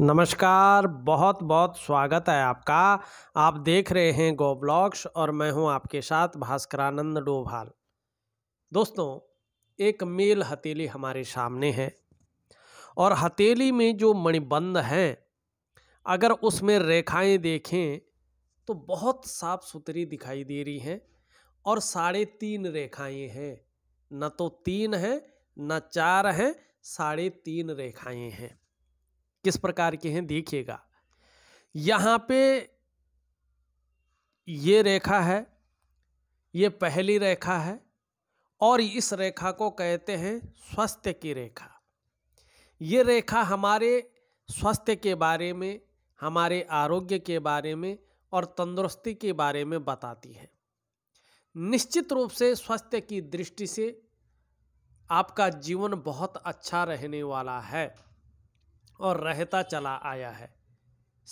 नमस्कार बहुत बहुत स्वागत है आपका आप देख रहे हैं गो ब्लॉग्स और मैं हूं आपके साथ भास्करानंद डोभाल दोस्तों एक मेल हथेली हमारे सामने है और हथेली में जो मणिबंध हैं अगर उसमें रेखाएं देखें तो बहुत साफ सुथरी दिखाई दे रही हैं और साढ़े तीन रेखाएं हैं न तो तीन हैं न चार हैं साढ़े तीन रेखाएं हैं किस प्रकार के हैं देखिएगा यहाँ पे ये रेखा है ये पहली रेखा है और इस रेखा को कहते हैं स्वास्थ्य की रेखा ये रेखा हमारे स्वास्थ्य के बारे में हमारे आरोग्य के बारे में और तंदुरुस्ती के बारे में बताती है निश्चित रूप से स्वास्थ्य की दृष्टि से आपका जीवन बहुत अच्छा रहने वाला है और रहता चला आया है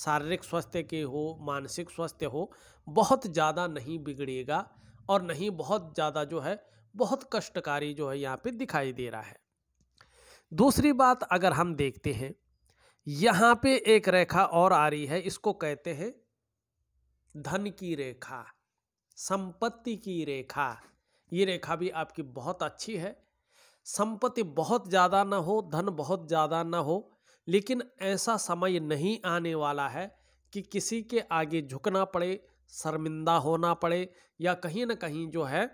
शारीरिक स्वास्थ्य के हो मानसिक स्वास्थ्य हो बहुत ज़्यादा नहीं बिगड़ेगा और नहीं बहुत ज़्यादा जो है बहुत कष्टकारी जो है यहाँ पे दिखाई दे रहा है दूसरी बात अगर हम देखते हैं यहाँ पे एक रेखा और आ रही है इसको कहते हैं धन की रेखा संपत्ति की रेखा ये रेखा भी आपकी बहुत अच्छी है संपत्ति बहुत ज़्यादा ना हो धन बहुत ज़्यादा ना हो लेकिन ऐसा समय नहीं आने वाला है कि किसी के आगे झुकना पड़े शर्मिंदा होना पड़े या कहीं ना कहीं जो है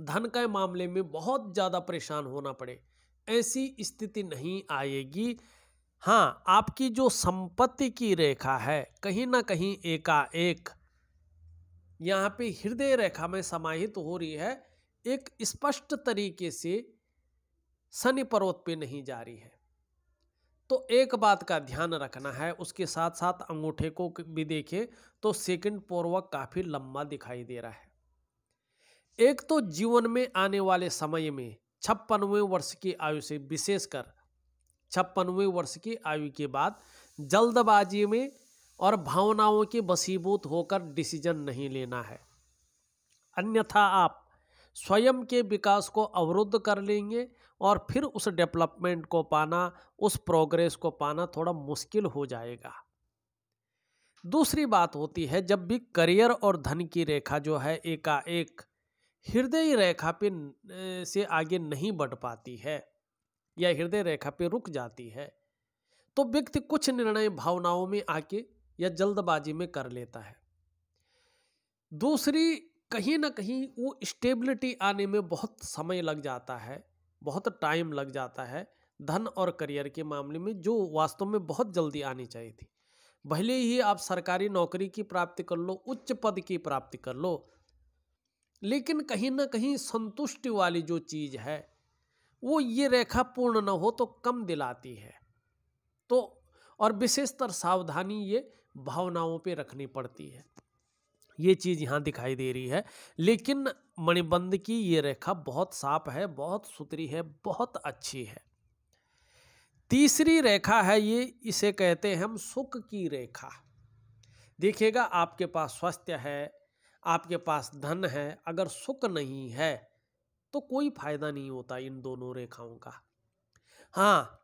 धन के मामले में बहुत ज़्यादा परेशान होना पड़े ऐसी स्थिति नहीं आएगी हाँ आपकी जो संपत्ति की रेखा है कहीं ना कहीं एकाएक यहाँ पे हृदय रेखा में समाहित हो रही है एक स्पष्ट तरीके से शनि पर्वत पे नहीं जा रही है तो एक बात का ध्यान रखना है उसके साथ साथ अंगूठे को भी देखें तो सेकंड पूर्वक काफ़ी लंबा दिखाई दे रहा है एक तो जीवन में आने वाले समय में छप्पनवें वर्ष की आयु से विशेषकर छप्पनवें वर्ष की आयु के बाद जल्दबाजी में और भावनाओं के बसीबूत होकर डिसीजन नहीं लेना है अन्यथा आप स्वयं के विकास को अवरुद्ध कर लेंगे और फिर उस डेवलपमेंट को पाना उस प्रोग्रेस को पाना थोड़ा मुश्किल हो जाएगा दूसरी बात होती है जब भी करियर और धन की रेखा जो है एकाएक हृदय रेखा पे से आगे नहीं बढ़ पाती है या हृदय रेखा पे रुक जाती है तो व्यक्ति कुछ निर्णय भावनाओं में आके या जल्दबाजी में कर लेता है दूसरी कहीं ना कहीं वो स्टेबिलिटी आने में बहुत समय लग जाता है बहुत टाइम लग जाता है धन और करियर के मामले में जो वास्तव में बहुत जल्दी आनी चाहिए थी भले ही आप सरकारी नौकरी की प्राप्ति कर लो उच्च पद की प्राप्ति कर लो लेकिन कहीं ना कहीं संतुष्टि वाली जो चीज़ है वो ये रेखा पूर्ण न हो तो कम दिलाती है तो और विशेषतर सावधानी ये भावनाओं पे रखनी पड़ती है ये चीज़ यहाँ दिखाई दे रही है लेकिन मणिबंध की ये रेखा बहुत साफ है बहुत सुथरी है बहुत अच्छी है तीसरी रेखा है ये इसे कहते हैं हम सुख की रेखा देखिएगा आपके पास स्वास्थ्य है आपके पास धन है अगर सुख नहीं है तो कोई फायदा नहीं होता इन दोनों रेखाओं का हाँ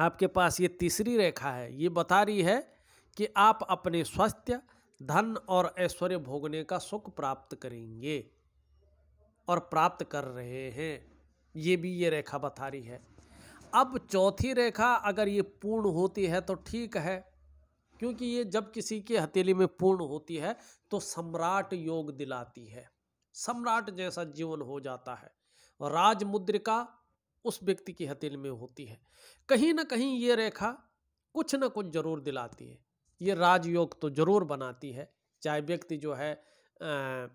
आपके पास ये तीसरी रेखा है ये बता रही है कि आप अपने स्वास्थ्य धन और ऐश्वर्य भोगने का सुख प्राप्त करेंगे और प्राप्त कर रहे हैं ये भी ये रेखा बता रही है अब चौथी रेखा अगर ये पूर्ण होती है तो ठीक है क्योंकि ये जब किसी के हथेली में पूर्ण होती है तो सम्राट योग दिलाती है सम्राट जैसा जीवन हो जाता है राज राजमुद्रिका उस व्यक्ति की हथेली में होती है कहीं ना कहीं ये रेखा कुछ ना कुछ जरूर दिलाती है ये राजयोग तो ज़रूर बनाती है चाहे व्यक्ति जो है आ,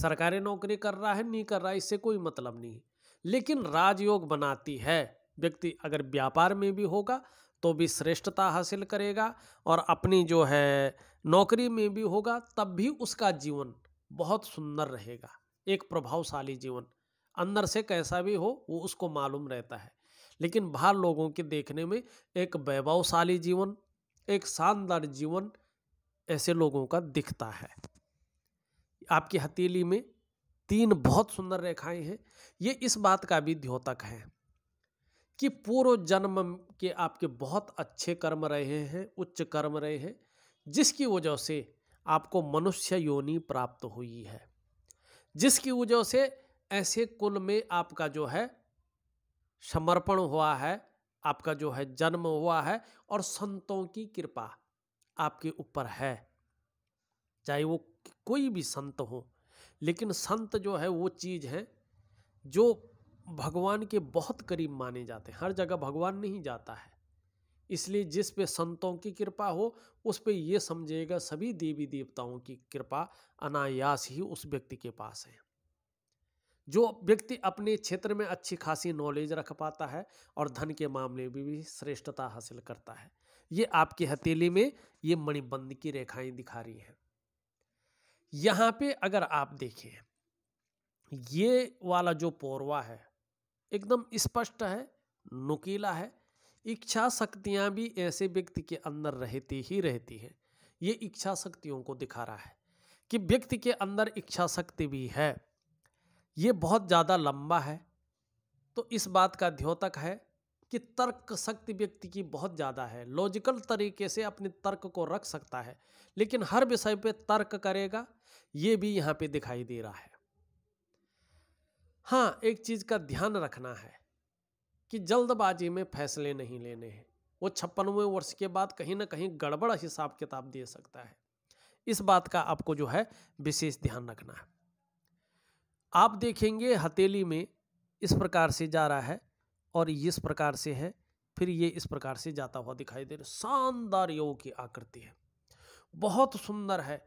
सरकारी नौकरी कर रहा है नहीं कर रहा है इससे कोई मतलब नहीं लेकिन राजयोग बनाती है व्यक्ति अगर व्यापार में भी होगा तो भी श्रेष्ठता हासिल करेगा और अपनी जो है नौकरी में भी होगा तब भी उसका जीवन बहुत सुंदर रहेगा एक प्रभावशाली जीवन अंदर से कैसा भी हो वो उसको मालूम रहता है लेकिन बाहर लोगों के देखने में एक वैभवशाली जीवन एक शानदार जीवन ऐसे लोगों का दिखता है आपकी हथेली में तीन बहुत सुंदर रेखाएं हैं ये इस बात का भी द्योतक है कि पूर्व जन्म के आपके बहुत अच्छे कर्म रहे हैं उच्च कर्म रहे हैं जिसकी वजह से आपको मनुष्य योनि प्राप्त हुई है जिसकी वजह से ऐसे कुल में आपका जो है समर्पण हुआ है आपका जो है जन्म हुआ है और संतों की कृपा आपके ऊपर है चाहे वो कोई भी संत हो लेकिन संत जो है वो चीज़ है जो भगवान के बहुत करीब माने जाते हैं हर जगह भगवान नहीं जाता है इसलिए जिस पे संतों की कृपा हो उस पे ये समझेगा सभी देवी देवताओं की कृपा अनायास ही उस व्यक्ति के पास है जो व्यक्ति अपने क्षेत्र में अच्छी खासी नॉलेज रख पाता है और धन के मामले में भी श्रेष्ठता हासिल करता है ये आपकी हथेली में ये मणिबंध की रेखाएं दिखा रही हैं यहाँ पे अगर आप देखें ये वाला जो पोरवा है एकदम स्पष्ट है नुकीला है इच्छा शक्तियाँ भी ऐसे व्यक्ति के अंदर रहती ही रहती हैं ये इच्छा शक्तियों को दिखा रहा है कि व्यक्ति के अंदर इच्छा शक्ति भी है ये बहुत ज़्यादा लंबा है तो इस बात का द्योतक है कि तर्क शक्ति व्यक्ति की बहुत ज़्यादा है लॉजिकल तरीके से अपने तर्क को रख सकता है लेकिन हर विषय पे तर्क करेगा ये भी यहाँ पे दिखाई दे रहा है हाँ एक चीज़ का ध्यान रखना है कि जल्दबाजी में फैसले नहीं लेने हैं वो छप्पनवें वर्ष के बाद कहीं ना कहीं गड़बड़ हिसाब किताब दे सकता है इस बात का आपको जो है विशेष ध्यान रखना है आप देखेंगे हथेली में इस प्रकार से जा रहा है और इस प्रकार से है फिर ये इस प्रकार से जाता हुआ दिखाई दे रहा शानदार योग की आकृति है बहुत सुंदर है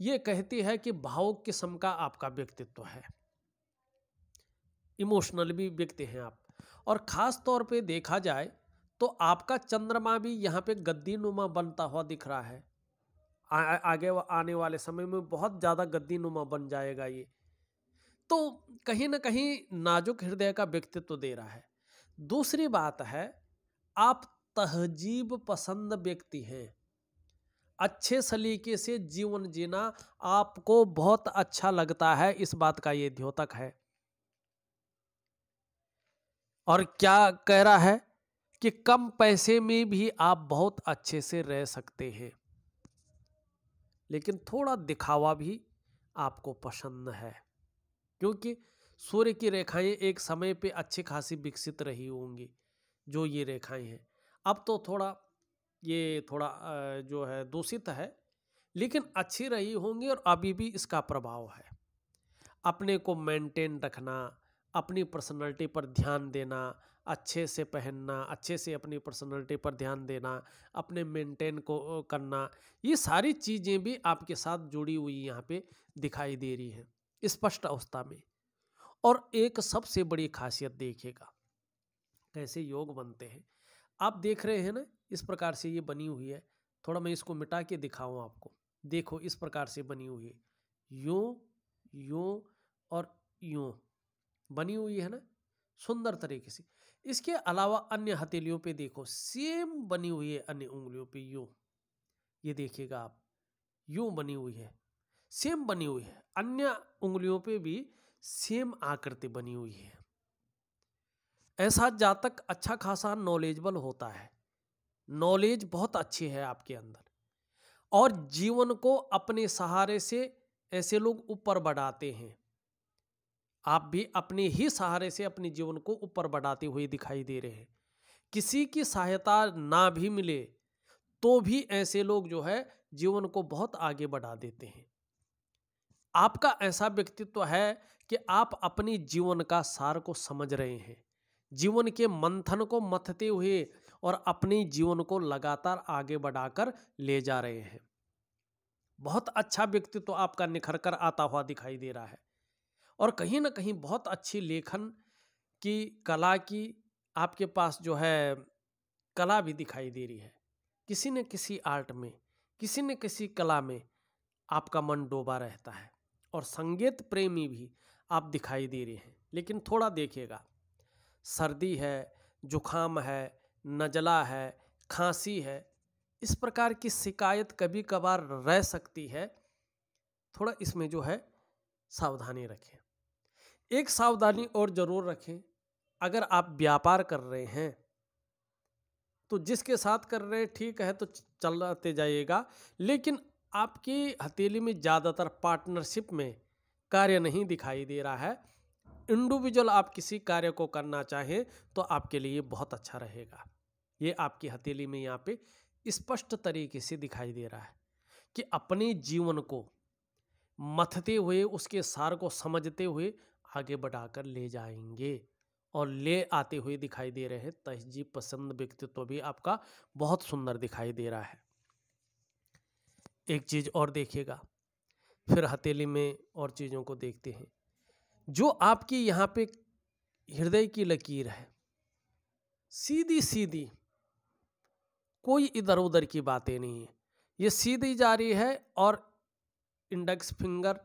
ये कहती है कि भावुक किस्म का आपका व्यक्तित्व है इमोशनल भी व्यक्ति हैं आप और ख़ास तौर पे देखा जाए तो आपका चंद्रमा भी यहाँ पे गद्दी नुमा बनता हुआ दिख रहा है आ, आगे आने वाले समय में बहुत ज़्यादा गद्दी नुमा बन जाएगा ये तो कहीं ना कहीं नाजुक हृदय का व्यक्तित्व तो दे रहा है दूसरी बात है आप तहजीब पसंद व्यक्ति हैं अच्छे सलीके से जीवन जीना आपको बहुत अच्छा लगता है इस बात का ये द्योतक है और क्या कह रहा है कि कम पैसे में भी आप बहुत अच्छे से रह सकते हैं लेकिन थोड़ा दिखावा भी आपको पसंद है क्योंकि सूर्य की रेखाएं एक समय पे अच्छी खासी विकसित रही होंगी जो ये रेखाएं हैं अब तो थोड़ा ये थोड़ा जो है दूषित है लेकिन अच्छी रही होंगी और अभी भी इसका प्रभाव है अपने को मेंटेन रखना अपनी पर्सनालिटी पर ध्यान देना अच्छे से पहनना अच्छे से अपनी पर्सनालिटी पर ध्यान देना अपने मेंटेन को करना ये सारी चीज़ें भी आपके साथ जुड़ी हुई यहाँ पे दिखाई दे रही हैं स्पष्ट अवस्था में और एक सबसे बड़ी खासियत देखिएगा कैसे योग बनते हैं आप देख रहे हैं ना इस प्रकार से ये बनी हुई है थोड़ा मैं इसको मिटा के दिखाऊं आपको देखो इस प्रकार से बनी हुई है यो यो और यो बनी हुई है ना सुंदर तरीके से इसके अलावा अन्य हथेलियों पे देखो सेम बनी हुई है अन्य उंगलियों पे यूँ ये देखिएगा आप यूँ बनी हुई है सेम बनी हुई है अन्य उंगलियों पे भी सेम आकृति बनी हुई है ऐसा जातक अच्छा खासा नॉलेजबल होता है नॉलेज बहुत अच्छी है आपके अंदर और जीवन को अपने सहारे से ऐसे लोग ऊपर बढ़ाते हैं आप भी अपने ही सहारे से अपने जीवन को ऊपर बढ़ाते हुए दिखाई दे रहे हैं किसी की सहायता ना भी मिले तो भी ऐसे लोग जो है जीवन को बहुत आगे बढ़ा देते हैं आपका ऐसा व्यक्तित्व है कि आप अपनी जीवन का सार को समझ रहे हैं जीवन के मंथन को मथते हुए और अपनी जीवन को लगातार आगे बढ़ाकर ले जा रहे हैं बहुत अच्छा व्यक्तित्व तो आपका निखर कर आता हुआ दिखाई दे रहा है और कहीं ना कहीं बहुत अच्छी लेखन की कला की आपके पास जो है कला भी दिखाई दे रही है किसी न किसी आर्ट में किसी न किसी कला में आपका मन डोबा रहता है और संगीत प्रेमी भी आप दिखाई दे रहे हैं लेकिन थोड़ा देखिएगा सर्दी है जुखाम है नजला है खांसी है इस प्रकार की शिकायत कभी कभार रह सकती है थोड़ा इसमें जो है सावधानी रखें एक सावधानी और ज़रूर रखें अगर आप व्यापार कर रहे हैं तो जिसके साथ कर रहे हैं ठीक है तो चलाते जाइएगा लेकिन आपकी हथेली में ज़्यादातर पार्टनरशिप में कार्य नहीं दिखाई दे रहा है इंडिविजुअल आप किसी कार्य को करना चाहें तो आपके लिए बहुत अच्छा रहेगा ये आपकी हथेली में यहाँ पे स्पष्ट तरीके से दिखाई दे रहा है कि अपने जीवन को मथते हुए उसके सार को समझते हुए आगे बढ़ाकर ले जाएंगे और ले आते हुए दिखाई दे रहे हैं तहजीब पसंद व्यक्तित्व भी आपका बहुत सुंदर दिखाई दे रहा है एक चीज़ और देखेगा फिर हथेली में और चीज़ों को देखते हैं जो आपकी यहाँ पे हृदय की लकीर है सीधी सीधी कोई इधर उधर की बातें नहीं है ये सीधी जा रही है और इंडेक्स फिंगर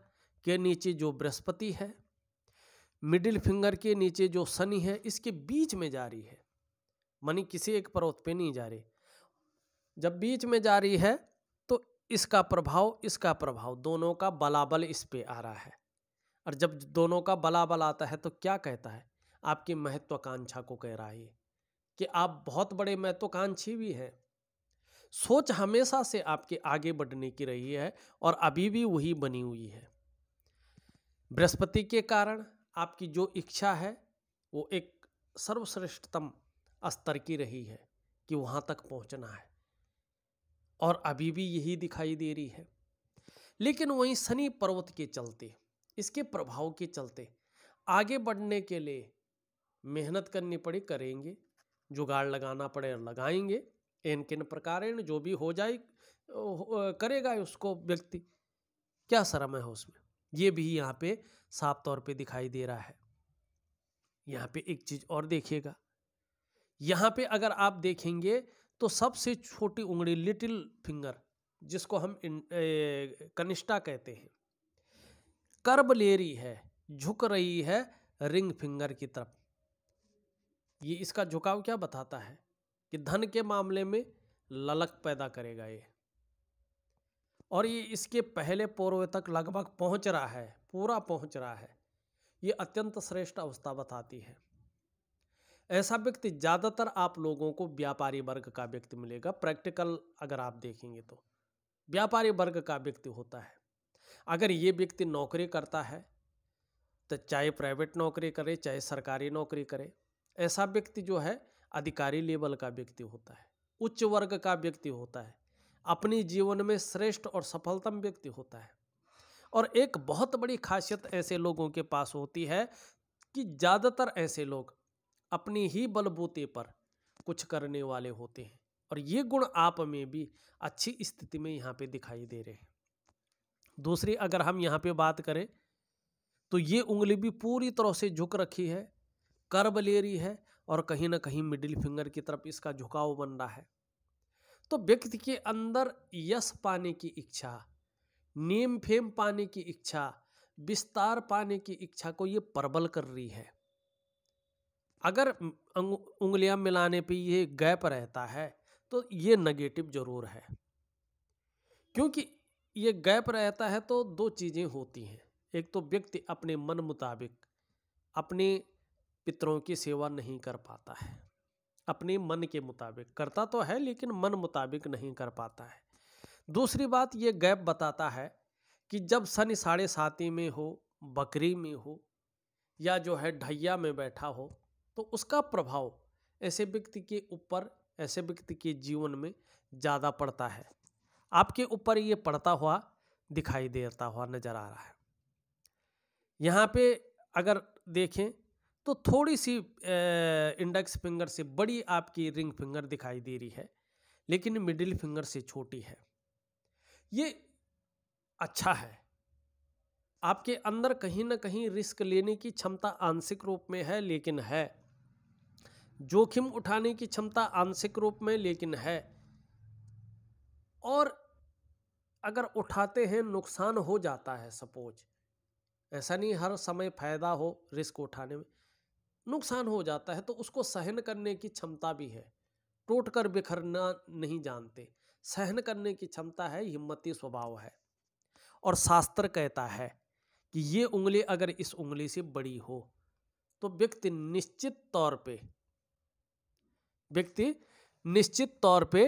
के नीचे जो बृहस्पति है मिडिल फिंगर के नीचे जो शनि है इसके बीच में जा रही है मनी किसी एक पर्वत पे नहीं जा रही जब बीच में जा रही है इसका प्रभाव इसका प्रभाव दोनों का बलाबल इस पे आ रहा है और जब दोनों का बलाबल आता है तो क्या कहता है आपकी महत्वाकांक्षा को कह रहा है कि आप बहुत बड़े महत्वाकांक्षी भी हैं सोच हमेशा से आपके आगे बढ़ने की रही है और अभी भी वही बनी हुई है बृहस्पति के कारण आपकी जो इच्छा है वो एक सर्वश्रेष्ठतम स्तर की रही है कि वहाँ तक पहुँचना है और अभी भी यही दिखाई दे रही है लेकिन वहीं शनि पर्वत के चलते इसके प्रभाव के चलते आगे बढ़ने के लिए मेहनत करनी पड़े करेंगे जुगाड़ लगाना पड़े लगाएंगे इन किन प्रकार जो भी हो जाए करेगा उसको व्यक्ति क्या शर्म है उसमें ये भी यहाँ पे साफ तौर पे दिखाई दे रहा है यहाँ पे एक चीज़ और देखिएगा यहाँ पे अगर आप देखेंगे तो सबसे छोटी उंगली लिटिल फिंगर जिसको हम कनिष्ठा कहते हैं कर्ब ले रही है झुक रही है रिंग फिंगर की तरफ ये इसका झुकाव क्या बताता है कि धन के मामले में ललक पैदा करेगा ये और ये इसके पहले पौर्व तक लगभग पहुंच रहा है पूरा पहुंच रहा है ये अत्यंत श्रेष्ठ अवस्था बताती है ऐसा व्यक्ति ज़्यादातर आप लोगों को व्यापारी वर्ग का व्यक्ति मिलेगा प्रैक्टिकल अगर आप देखेंगे तो व्यापारी वर्ग का व्यक्ति होता है अगर ये व्यक्ति नौकरी करता है तो चाहे प्राइवेट नौकरी करे चाहे सरकारी नौकरी करे ऐसा व्यक्ति जो है अधिकारी लेवल का व्यक्ति होता है उच्च वर्ग का व्यक्ति होता है अपने जीवन में श्रेष्ठ और सफलतम व्यक्ति होता है और एक बहुत बड़ी खासियत ऐसे लोगों के पास होती है कि ज़्यादातर ऐसे लोग अपने ही बलबूते पर कुछ करने वाले होते हैं और ये गुण आप में भी अच्छी स्थिति में यहाँ पे दिखाई दे रहे हैं दूसरी अगर हम यहाँ पे बात करें तो ये उंगली भी पूरी तरह से झुक रखी है कर्ब ले रही है और कहीं ना कहीं मिडिल फिंगर की तरफ इसका झुकाव बन रहा है तो व्यक्ति के अंदर यश पाने की इच्छा नेम फेम पाने की इच्छा विस्तार पाने की इच्छा को ये प्रबल कर रही है अगर उंगलियां मिलाने पे ये गैप रहता है तो ये नेगेटिव ज़रूर है क्योंकि ये गैप रहता है तो दो चीज़ें होती हैं एक तो व्यक्ति अपने मन मुताबिक अपने पितरों की सेवा नहीं कर पाता है अपने मन के मुताबिक करता तो है लेकिन मन मुताबिक नहीं कर पाता है दूसरी बात ये गैप बताता है कि जब सन साढ़े साती में हो बकरी में हो या जो है ढैया में बैठा हो तो उसका प्रभाव ऐसे व्यक्ति के ऊपर ऐसे व्यक्ति के जीवन में ज़्यादा पड़ता है आपके ऊपर ये पड़ता हुआ दिखाई देता हुआ नज़र आ रहा है यहाँ पे अगर देखें तो थोड़ी सी इंडेक्स फिंगर से बड़ी आपकी रिंग फिंगर दिखाई दे रही है लेकिन मिडिल फिंगर से छोटी है ये अच्छा है आपके अंदर कहीं ना कहीं रिस्क लेने की क्षमता आंशिक रूप में है लेकिन है जोखिम उठाने की क्षमता आंशिक रूप में लेकिन है और अगर उठाते हैं नुकसान हो जाता है सपोज ऐसा नहीं हर समय फायदा हो रिस्क उठाने में नुकसान हो जाता है तो उसको सहन करने की क्षमता भी है टूट कर बिखरना नहीं जानते सहन करने की क्षमता है हिम्मती स्वभाव है और शास्त्र कहता है कि ये उंगली अगर इस उंगली से बड़ी हो तो व्यक्ति निश्चित तौर पे व्यक्ति निश्चित तौर पे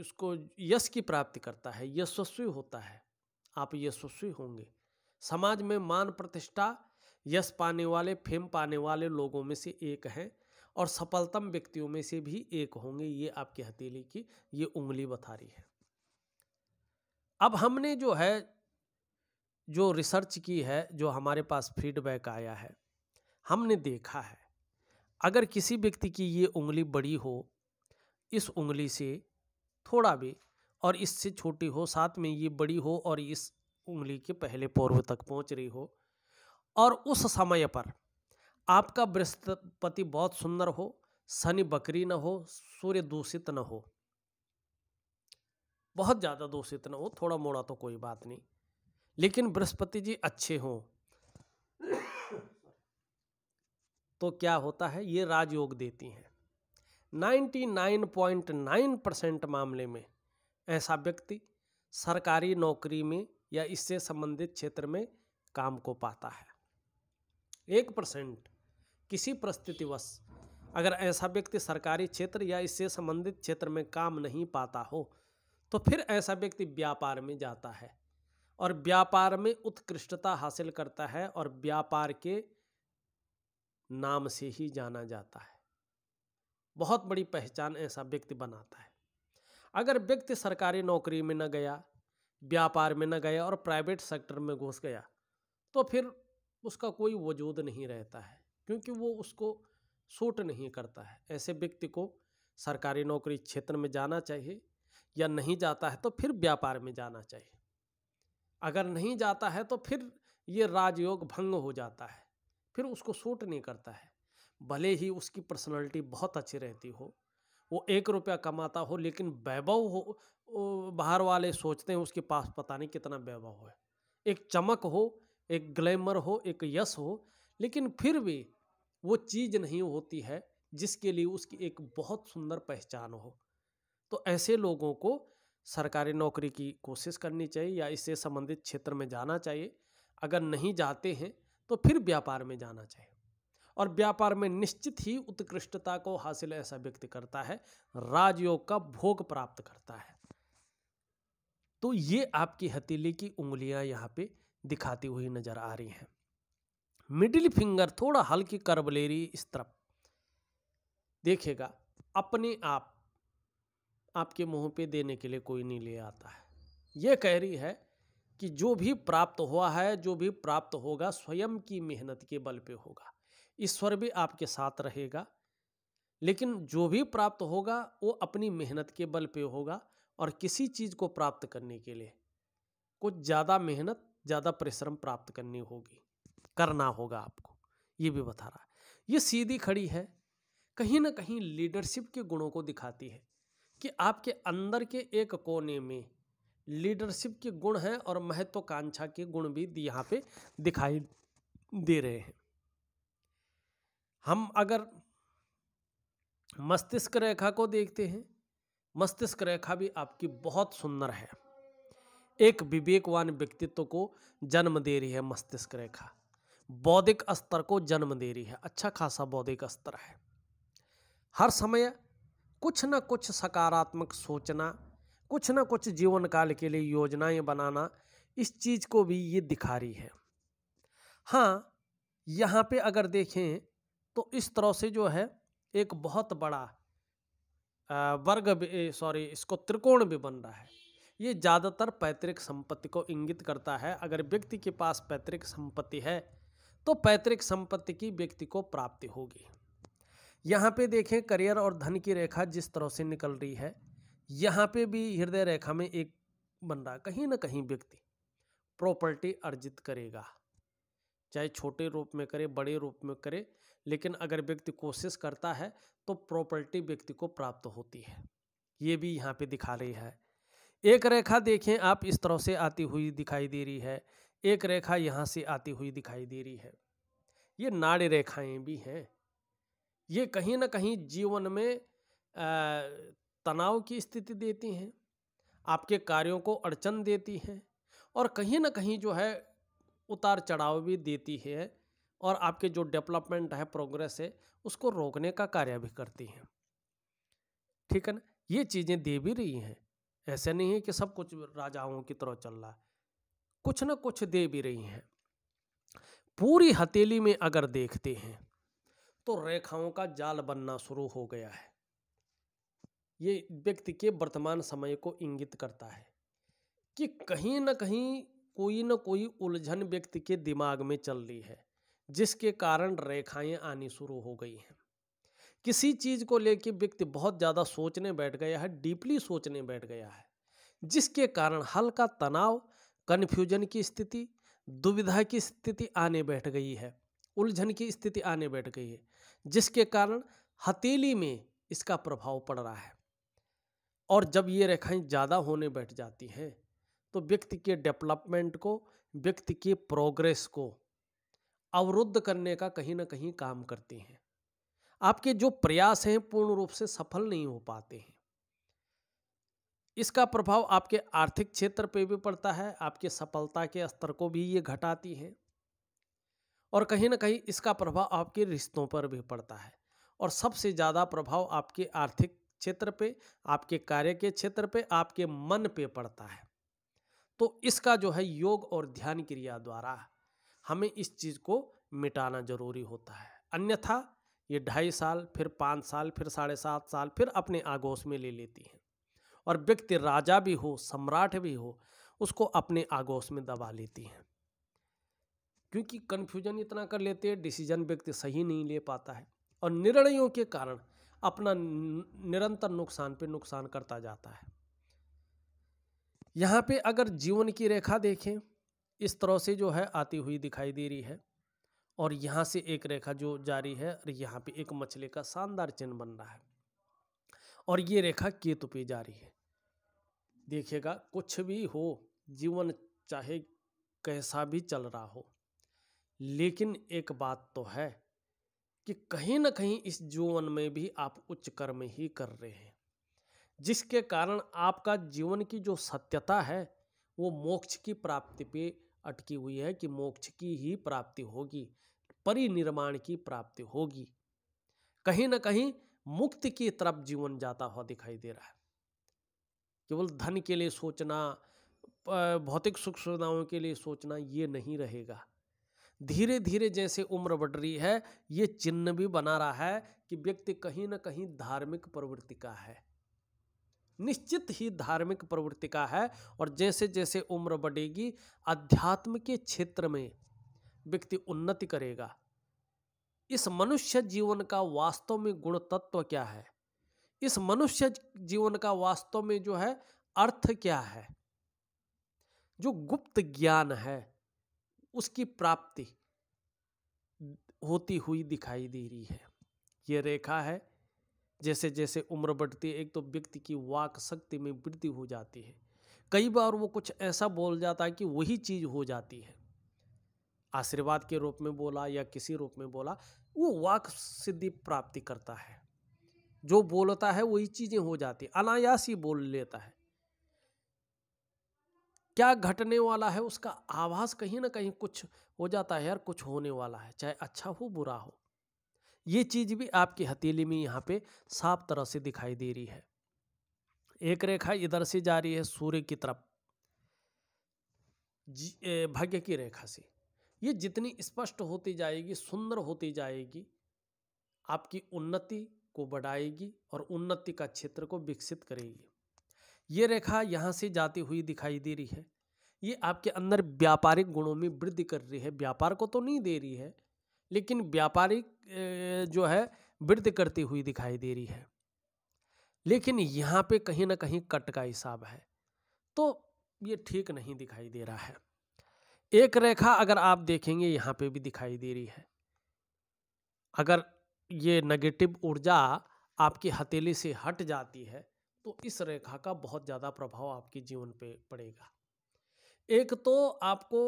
उसको यश की प्राप्ति करता है यशस्वी होता है आप यशस्वी होंगे समाज में मान प्रतिष्ठा यश पाने वाले फेम पाने वाले लोगों में से एक हैं और सफलतम व्यक्तियों में से भी एक होंगे ये आपकी हथेली की ये उंगली बता रही है अब हमने जो है जो रिसर्च की है जो हमारे पास फीडबैक आया है हमने देखा है अगर किसी व्यक्ति की ये उंगली बड़ी हो इस उंगली से थोड़ा भी और इससे छोटी हो साथ में ये बड़ी हो और इस उंगली के पहले पूर्व तक पहुंच रही हो और उस समय पर आपका बृहस्पति बहुत सुंदर हो शनि बकरी न हो सूर्य दूषित न हो बहुत ज़्यादा दूषित न हो थोड़ा मोड़ा तो कोई बात नहीं लेकिन बृहस्पति जी अच्छे हों तो क्या होता है ये राजयोग देती हैं 99.9 परसेंट मामले में ऐसा व्यक्ति सरकारी नौकरी में या इससे संबंधित क्षेत्र में काम को पाता है एक परसेंट किसी परिस्थितिवश अगर ऐसा व्यक्ति सरकारी क्षेत्र या इससे संबंधित क्षेत्र में काम नहीं पाता हो तो फिर ऐसा व्यक्ति व्यापार में जाता है और व्यापार में उत्कृष्टता हासिल करता है और व्यापार के नाम से ही जाना जाता है बहुत बड़ी पहचान ऐसा व्यक्ति बनाता है अगर व्यक्ति सरकारी नौकरी में न गया व्यापार में न गया और प्राइवेट सेक्टर में घुस गया तो फिर उसका कोई वजूद नहीं रहता है क्योंकि वो उसको सूट नहीं करता है ऐसे व्यक्ति को सरकारी नौकरी क्षेत्र में जाना चाहिए या नहीं जाता है तो फिर व्यापार में जाना चाहिए अगर नहीं जाता है तो फिर ये राजयोग भंग हो जाता है फिर उसको सूट नहीं करता है भले ही उसकी पर्सनालिटी बहुत अच्छी रहती हो वो एक रुपया कमाता हो लेकिन वैभव हो बाहर वाले सोचते हैं उसके पास पता नहीं कितना वैभव है एक चमक हो एक ग्लैमर हो एक यश हो लेकिन फिर भी वो चीज़ नहीं होती है जिसके लिए उसकी एक बहुत सुंदर पहचान हो तो ऐसे लोगों को सरकारी नौकरी की कोशिश करनी चाहिए या इससे संबंधित क्षेत्र में जाना चाहिए अगर नहीं जाते हैं तो फिर व्यापार में जाना चाहिए और व्यापार में निश्चित ही उत्कृष्टता को हासिल ऐसा व्यक्ति करता है राजयोग का भोग प्राप्त करता है तो ये आपकी हथेली की उंगलियां यहां पे दिखाती हुई नजर आ रही हैं मिडिल फिंगर थोड़ा हल्की करबलेरी इस तरफ देखेगा अपने आप आपके मुंह पे देने के लिए कोई नहीं ले आता है ये कह रही है कि जो भी प्राप्त हुआ है जो भी प्राप्त होगा स्वयं की मेहनत के बल पे होगा ईश्वर भी आपके साथ रहेगा लेकिन जो भी प्राप्त होगा वो अपनी मेहनत के बल पे होगा और किसी चीज़ को प्राप्त करने के लिए कुछ ज़्यादा मेहनत ज़्यादा परिश्रम प्राप्त करनी होगी करना होगा आपको ये भी बता रहा है ये सीधी खड़ी है कहीं ना कहीं लीडरशिप के गुणों को दिखाती है कि आपके अंदर के एक कोने में लीडरशिप के गुण हैं और महत्वाकांक्षा के गुण भी यहाँ पे दिखाई दे रहे हैं हम अगर मस्तिष्क रेखा को देखते हैं मस्तिष्क रेखा भी आपकी बहुत सुंदर है एक विवेकवान व्यक्तित्व को जन्म दे रही है मस्तिष्क रेखा बौद्धिक स्तर को जन्म दे रही है अच्छा खासा बौद्धिक स्तर है हर समय कुछ ना कुछ सकारात्मक सोचना कुछ ना कुछ जीवन काल के लिए योजनाएं बनाना इस चीज़ को भी ये दिखा रही है हाँ यहाँ पे अगर देखें तो इस तरह से जो है एक बहुत बड़ा वर्ग सॉरी इसको त्रिकोण भी बन रहा है ये ज़्यादातर पैतृक संपत्ति को इंगित करता है अगर व्यक्ति के पास पैतृक संपत्ति है तो पैतृक संपत्ति की व्यक्ति को प्राप्ति होगी यहाँ पे देखें करियर और धन की रेखा जिस तरह से निकल रही है यहाँ पे भी हृदय रेखा में एक बन रहा कहीं ना कहीं व्यक्ति प्रॉपर्टी अर्जित करेगा चाहे छोटे रूप में करे बड़े रूप में करे लेकिन अगर व्यक्ति कोशिश करता है तो प्रॉपर्टी व्यक्ति को प्राप्त होती है ये भी यहाँ पे दिखा रही है एक रेखा देखें आप इस तरह से आती हुई दिखाई दे रही है एक रेखा यहाँ से आती हुई दिखाई दे रही है ये नाड़ी रेखाएं भी हैं ये कहीं ना कहीं जीवन में तनाव की स्थिति देती हैं आपके कार्यों को अड़चन देती हैं और कहीं ना कहीं जो है उतार चढ़ाव भी देती है और आपके जो डेवलपमेंट है प्रोग्रेस है उसको रोकने का कार्य भी करती हैं ठीक है ना ये चीज़ें दे भी रही हैं ऐसे नहीं है कि सब कुछ राजाओं की तरह चल रहा है कुछ ना कुछ दे भी रही हैं पूरी हथेली में अगर देखते हैं तो रेखाओं का जाल बनना शुरू हो गया है ये व्यक्ति के वर्तमान समय को इंगित करता है कि कहीं ना कहीं कोई ना कोई उलझन व्यक्ति के दिमाग में चल रही है जिसके कारण रेखाएं आनी शुरू हो गई हैं किसी चीज़ को लेके व्यक्ति बहुत ज़्यादा सोचने बैठ गया है डीपली सोचने बैठ गया है जिसके कारण हल्का तनाव कन्फ्यूजन की स्थिति दुविधा की स्थिति आने बैठ गई है उलझन की स्थिति आने बैठ गई है जिसके कारण हथेली में इसका प्रभाव पड़ रहा है और जब ये रेखाएं ज़्यादा होने बैठ जाती हैं तो व्यक्ति के डेवलपमेंट को व्यक्ति के प्रोग्रेस को अवरुद्ध करने का कहीं ना कहीं काम करती हैं आपके जो प्रयास हैं पूर्ण रूप से सफल नहीं हो पाते हैं इसका प्रभाव आपके आर्थिक क्षेत्र पे भी पड़ता है आपके सफलता के स्तर को भी ये घटाती है और कहीं ना कहीं इसका प्रभाव आपके रिश्तों पर भी पड़ता है और सबसे ज़्यादा प्रभाव आपके आर्थिक क्षेत्र पे आपके कार्य के क्षेत्र पे आपके मन पे पड़ता है तो इसका जो है योग और ध्यान क्रिया द्वारा हमें इस चीज़ को मिटाना जरूरी होता है अन्यथा ये ढाई साल फिर पाँच साल फिर साढ़े सात साल फिर अपने आगोश में ले लेती हैं और व्यक्ति राजा भी हो सम्राट भी हो उसको अपने आगोश में दबा लेती हैं क्योंकि कन्फ्यूजन इतना कर लेते हैं डिसीजन व्यक्ति सही नहीं ले पाता है और निर्णयों के कारण अपना निरंतर नुकसान पे नुकसान करता जाता है यहाँ पे अगर जीवन की रेखा देखें इस तरह से जो है आती हुई दिखाई दे रही है और यहाँ से एक रेखा जो जारी है और यहाँ पे एक मछली का शानदार चिन्ह बन रहा है और ये रेखा केतु पे जारी है देखिएगा कुछ भी हो जीवन चाहे कैसा भी चल रहा हो लेकिन एक बात तो है कि कहीं ना कहीं इस जीवन में भी आप उच्च कर्म ही कर रहे हैं जिसके कारण आपका जीवन की जो सत्यता है वो मोक्ष की प्राप्ति पे अटकी हुई है कि मोक्ष की ही प्राप्ति होगी परिनिर्माण की प्राप्ति होगी कहीं ना कहीं मुक्ति की तरफ जीवन जाता हुआ दिखाई दे रहा है केवल धन के लिए सोचना भौतिक सुख सुविधाओं के लिए सोचना ये नहीं रहेगा धीरे धीरे जैसे उम्र बढ़ रही है ये चिन्ह भी बना रहा है कि व्यक्ति कहीं ना कहीं धार्मिक प्रवृत्ति का है निश्चित ही धार्मिक प्रवृत्ति का है और जैसे जैसे उम्र बढ़ेगी अध्यात्म के क्षेत्र में व्यक्ति उन्नति करेगा इस मनुष्य जीवन का वास्तव में गुण तत्व क्या है इस मनुष्य जीवन का वास्तव में जो है अर्थ क्या है जो गुप्त ज्ञान है उसकी प्राप्ति होती हुई दिखाई दे रही है ये रेखा है जैसे जैसे उम्र बढ़ती है एक तो व्यक्ति की वाक शक्ति में वृद्धि हो जाती है कई बार वो कुछ ऐसा बोल जाता है कि वही चीज़ हो जाती है आशीर्वाद के रूप में बोला या किसी रूप में बोला वो वाक सिद्धि प्राप्ति करता है जो बोलता है वही चीज़ें हो जाती अनायास ही बोल लेता है क्या घटने वाला है उसका आभास कहीं ना कहीं कुछ हो जाता है यार कुछ होने वाला है चाहे अच्छा हो बुरा हो ये चीज़ भी आपकी हथेली में यहाँ पे साफ तरह से दिखाई दे रही है एक रेखा इधर से जा रही है सूर्य की तरफ भाग्य की रेखा से ये जितनी स्पष्ट होती जाएगी सुंदर होती जाएगी आपकी उन्नति को बढ़ाएगी और उन्नति का क्षेत्र को विकसित करेगी ये रेखा यहाँ से जाती हुई दिखाई दे रही है ये आपके अंदर व्यापारिक गुणों में वृद्धि कर रही है व्यापार को तो नहीं दे रही है लेकिन व्यापारिक जो है वृद्धि करती हुई दिखाई दे रही है लेकिन यहाँ पे कहीं ना कहीं कट का हिसाब है तो ये ठीक नहीं दिखाई दे रहा है एक रेखा अगर आप देखेंगे यहाँ पे भी दिखाई दे रही है अगर ये नेगेटिव ऊर्जा आपकी हथेली से हट जाती है तो इस रेखा का बहुत ज़्यादा प्रभाव आपके जीवन पे पड़ेगा एक तो आपको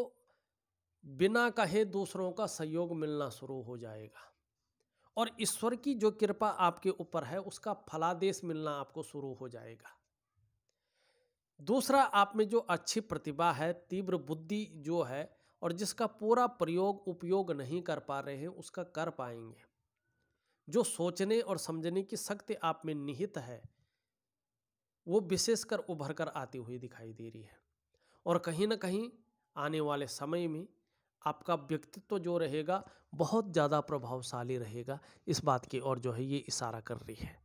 बिना कहे दूसरों का सहयोग मिलना शुरू हो जाएगा और ईश्वर की जो कृपा आपके ऊपर है उसका फलादेश मिलना आपको शुरू हो जाएगा दूसरा आप में जो अच्छी प्रतिभा है तीव्र बुद्धि जो है और जिसका पूरा प्रयोग उपयोग नहीं कर पा रहे हैं उसका कर पाएंगे जो सोचने और समझने की शक्ति आप में निहित है वो विशेषकर उभर कर आती हुई दिखाई दे रही है और कहीं ना कहीं आने वाले समय में आपका व्यक्तित्व जो रहेगा बहुत ज़्यादा प्रभावशाली रहेगा इस बात की ओर जो है ये इशारा कर रही है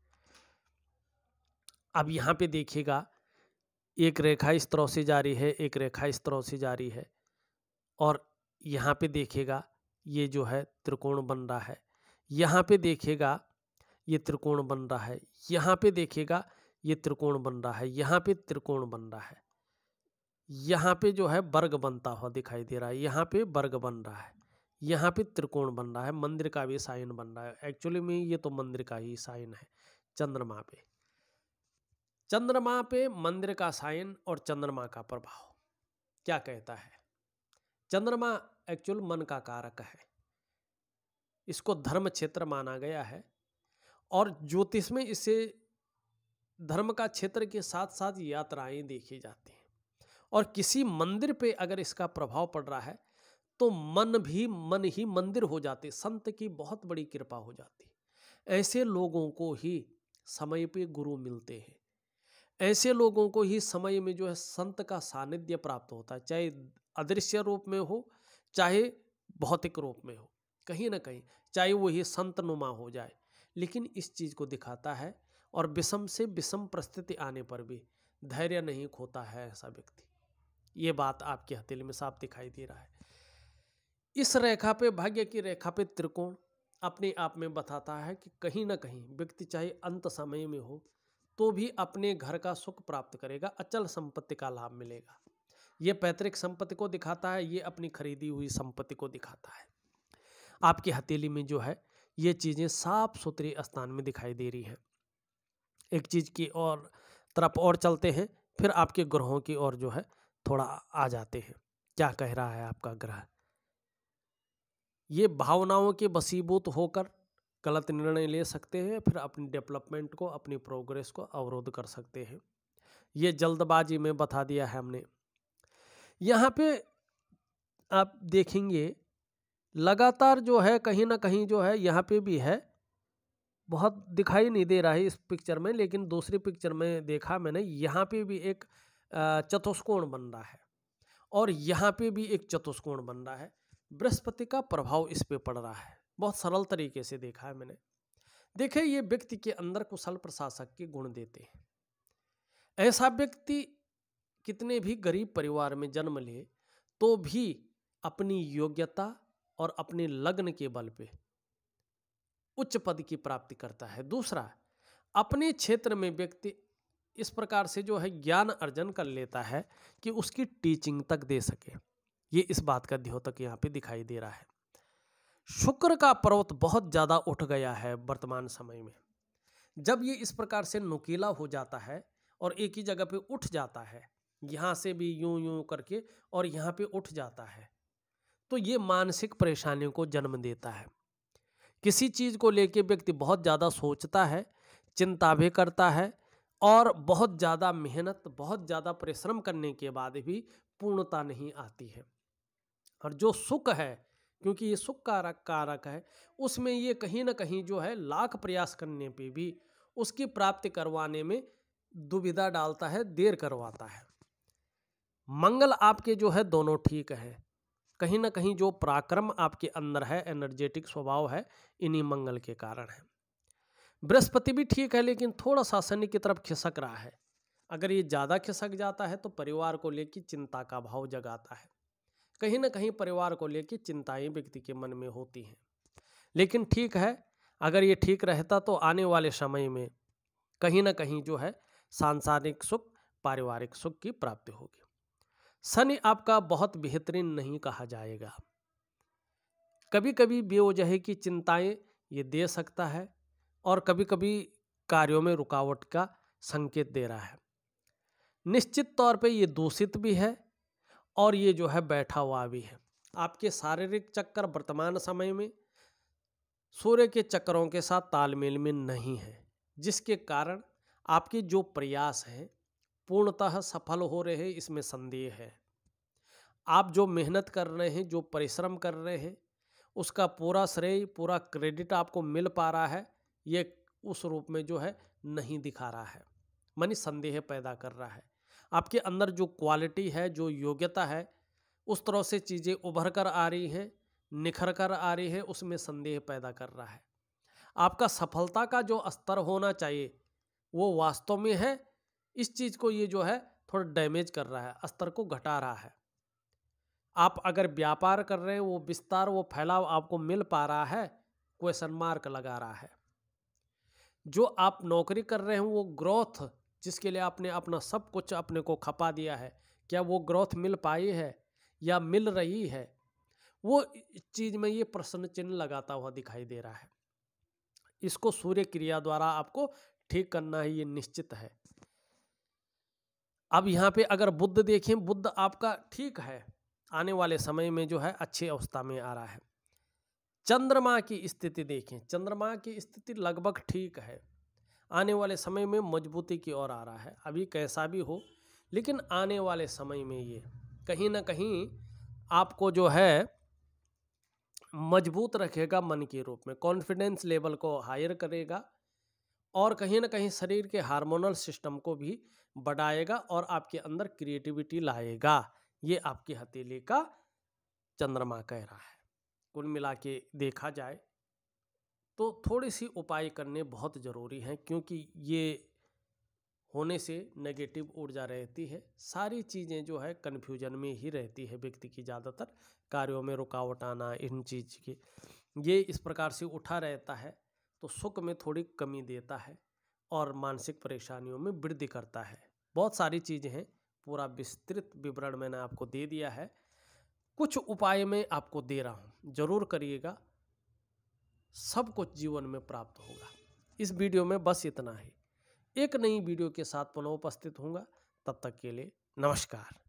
अब यहाँ पे देखिएगा एक रेखा इस तरह से जारी है एक रेखा इस तरह से जारी है और यहाँ पे देखिएगा ये जो है त्रिकोण बन रहा है यहाँ पे देखिएगा ये त्रिकोण बन रहा है यहाँ पे देखिएगा ये त्रिकोण बन रहा है यहाँ पे त्रिकोण बन रहा है यहाँ पे जो है वर्ग बनता हुआ दिखाई दे रहा है यहाँ पे वर्ग बन रहा है यहाँ पे त्रिकोण बन रहा है मंदिर का भी साइन बन रहा है एक्चुअली में ये तो मंदिर का ही साइन है चंद्रमा पे चंद्रमा पे मंदिर का साइन और चंद्रमा का प्रभाव क्या कहता है चंद्रमा एक्चुअल मन का कारक है इसको धर्म क्षेत्र माना गया है और ज्योतिष में इसे धर्म का क्षेत्र के साथ साथ यात्राएं देखी जाती हैं और किसी मंदिर पे अगर इसका प्रभाव पड़ रहा है तो मन भी मन ही मंदिर हो जाते संत की बहुत बड़ी कृपा हो जाती ऐसे लोगों को ही समय पे गुरु मिलते हैं ऐसे लोगों को ही समय में जो है संत का सानिध्य प्राप्त होता है चाहे अदृश्य रूप में हो चाहे भौतिक रूप में हो कहीं ना कहीं चाहे वो ही संत नुमा हो जाए लेकिन इस चीज़ को दिखाता है और विषम से विषम परिस्थिति आने पर भी धैर्य नहीं खोता है ऐसा व्यक्ति ये बात आपके हथेली में साफ दिखाई दे रहा है इस रेखा पे भाग्य की रेखा पे त्रिकोण अपने आप में बताता है कि कहीं ना कहीं व्यक्ति चाहे अंत समय में हो तो भी अपने घर का सुख प्राप्त करेगा अचल संपत्ति का लाभ मिलेगा ये पैतृक संपत्ति को दिखाता है ये अपनी खरीदी हुई संपत्ति को दिखाता है आपकी हथेली में जो है ये चीज़ें साफ सुथरे स्थान में दिखाई दे रही हैं एक चीज़ की और तरफ और चलते हैं फिर आपके ग्रहों की ओर जो है थोड़ा आ जाते हैं क्या कह रहा है आपका ग्रह ये भावनाओं के बसीबूत होकर गलत निर्णय ले सकते हैं फिर अपनी डेवलपमेंट को अपनी प्रोग्रेस को अवरोध कर सकते हैं ये जल्दबाजी में बता दिया है हमने यहाँ पे आप देखेंगे लगातार जो है कहीं ना कहीं जो है यहाँ पे भी है बहुत दिखाई नहीं दे रहा है इस पिक्चर में लेकिन दूसरी पिक्चर में देखा मैंने यहाँ पे भी एक चतुष्कोण बन रहा है और यहाँ पे भी एक चतुष्कोण बन रहा है बृहस्पति का प्रभाव इस पे पड़ रहा है बहुत सरल तरीके से देखा है मैंने देखे ये व्यक्ति के अंदर कुशल प्रशासक के गुण देते हैं ऐसा व्यक्ति कितने भी गरीब परिवार में जन्म ले तो भी अपनी योग्यता और अपने लग्न के बल पे उच्च पद की प्राप्ति करता है दूसरा अपने क्षेत्र में व्यक्ति इस प्रकार से जो है ज्ञान अर्जन कर लेता है कि उसकी टीचिंग तक दे सके ये इस बात का द्योतक यहाँ पे दिखाई दे रहा है शुक्र का पर्वत बहुत ज़्यादा उठ गया है वर्तमान समय में जब ये इस प्रकार से नुकीला हो जाता है और एक ही जगह पे उठ जाता है यहाँ से भी यूं यूं करके और यहाँ पे उठ जाता है तो ये मानसिक परेशानियों को जन्म देता है किसी चीज़ को लेके व्यक्ति बहुत ज़्यादा सोचता है चिंता भी करता है और बहुत ज़्यादा मेहनत बहुत ज़्यादा परिश्रम करने के बाद भी पूर्णता नहीं आती है और जो सुख है क्योंकि ये सुख कारक कारक है उसमें ये कहीं ना कहीं जो है लाख प्रयास करने पे भी उसकी प्राप्ति करवाने में दुविधा डालता है देर करवाता है मंगल आपके जो है दोनों ठीक है कहीं ना कहीं जो पराक्रम आपके अंदर है एनर्जेटिक स्वभाव है इन्हीं मंगल के कारण है बृहस्पति भी ठीक है लेकिन थोड़ा सा शनि की तरफ खिसक रहा है अगर ये ज़्यादा खिसक जाता है तो परिवार को लेकर चिंता का भाव जगाता है कहीं ना कहीं परिवार को लेकर चिंताएं व्यक्ति के मन में होती हैं लेकिन ठीक है अगर ये ठीक रहता तो आने वाले समय में कहीं ना कहीं जो है सांसारिक सुख पारिवारिक सुख की प्राप्ति होगी शनि आपका बहुत बेहतरीन नहीं कहा जाएगा कभी कभी बेवजह की चिंताएं ये दे सकता है और कभी कभी कार्यों में रुकावट का संकेत दे रहा है निश्चित तौर पे ये दूषित भी है और ये जो है बैठा हुआ भी है आपके शारीरिक चक्कर वर्तमान समय में सूर्य के चक्करों के साथ तालमेल में नहीं है जिसके कारण आपके जो प्रयास हैं पूर्णतः सफल हो रहे हैं इसमें संदेह है आप जो मेहनत कर रहे हैं जो परिश्रम कर रहे हैं उसका पूरा श्रेय पूरा क्रेडिट आपको मिल पा रहा है ये उस रूप में जो है नहीं दिखा रहा है मनी संदेह पैदा कर रहा है आपके अंदर जो क्वालिटी है जो योग्यता है उस तरह से चीज़ें उभर कर आ रही हैं निखर कर आ रही है उसमें संदेह पैदा कर रहा है आपका सफलता का जो स्तर होना चाहिए वो वास्तव में है इस चीज़ को ये जो है थोड़ा डैमेज कर रहा है स्तर को घटा रहा है आप अगर व्यापार कर रहे हैं वो विस्तार वो फैलाव आपको मिल पा रहा है क्वेश्चन मार्क लगा रहा है जो आप नौकरी कर रहे हैं वो ग्रोथ जिसके लिए आपने अपना सब कुछ अपने को खपा दिया है क्या वो ग्रोथ मिल पाई है या मिल रही है वो चीज़ में ये प्रश्न चिन्ह लगाता हुआ दिखाई दे रहा है इसको सूर्य क्रिया द्वारा आपको ठीक करना ही ये निश्चित है अब यहाँ पे अगर बुद्ध देखें बुद्ध आपका ठीक है आने वाले समय में जो है अच्छी अवस्था में आ रहा है चंद्रमा की स्थिति देखें चंद्रमा की स्थिति लगभग ठीक है आने वाले समय में मजबूती की ओर आ रहा है अभी कैसा भी हो लेकिन आने वाले समय में ये कहीं ना कहीं आपको जो है मजबूत रखेगा मन के रूप में कॉन्फिडेंस लेवल को हायर करेगा और कहीं ना कहीं शरीर के हार्मोनल सिस्टम को भी बढ़ाएगा और आपके अंदर क्रिएटिविटी लाएगा ये आपकी हथेली का चंद्रमा कह रहा है कुल मिला के देखा जाए तो थोड़ी सी उपाय करने बहुत ज़रूरी हैं क्योंकि ये होने से नेगेटिव ऊर्जा रहती है सारी चीज़ें जो है कन्फ्यूजन में ही रहती है व्यक्ति की ज़्यादातर कार्यों में रुकावट आना इन चीज़ की ये इस प्रकार से उठा रहता है तो सुख में थोड़ी कमी देता है और मानसिक परेशानियों में वृद्धि करता है बहुत सारी चीज़ें हैं पूरा विस्तृत विवरण मैंने आपको दे दिया है कुछ उपाय मैं आपको दे रहा हूँ ज़रूर करिएगा सब कुछ जीवन में प्राप्त होगा इस वीडियो में बस इतना ही एक नई वीडियो के साथ पुनः उपस्थित होऊंगा तब तक के लिए नमस्कार